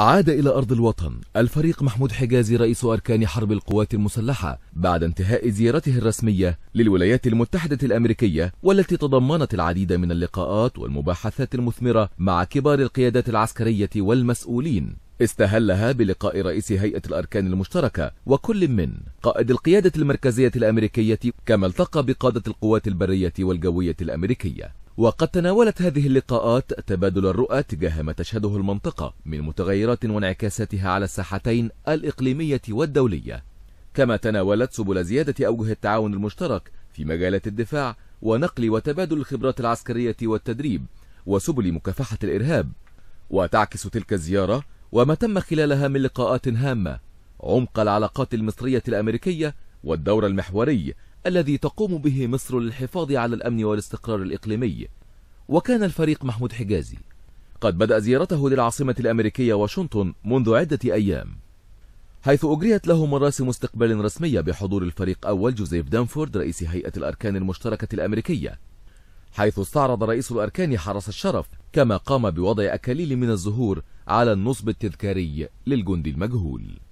عاد إلى أرض الوطن الفريق محمود حجازي رئيس أركان حرب القوات المسلحة بعد انتهاء زيارته الرسمية للولايات المتحدة الأمريكية والتي تضمنت العديد من اللقاءات والمباحثات المثمرة مع كبار القيادات العسكرية والمسؤولين استهلها بلقاء رئيس هيئة الأركان المشتركة وكل من قائد القيادة المركزية الأمريكية كما التقى بقادة القوات البرية والجوية الأمريكية وقد تناولت هذه اللقاءات تبادل الرؤى تجاه ما تشهده المنطقة من متغيرات وانعكاساتها على الساحتين الإقليمية والدولية كما تناولت سبل زيادة أوجه التعاون المشترك في مجالات الدفاع ونقل وتبادل الخبرات العسكرية والتدريب وسبل مكافحة الإرهاب وتعكس تلك الزيارة وما تم خلالها من لقاءات هامة عمق العلاقات المصرية الأمريكية والدور المحوري الذي تقوم به مصر للحفاظ على الأمن والاستقرار الإقليمي وكان الفريق محمود حجازي قد بدأ زيارته للعاصمة الأمريكية واشنطن منذ عدة أيام حيث أجريت له مراسم استقبال رسمية بحضور الفريق أول جوزيف دانفورد رئيس هيئة الأركان المشتركة الأمريكية حيث استعرض رئيس الأركان حرس الشرف كما قام بوضع أكاليل من الزهور على النصب التذكاري للجندي المجهول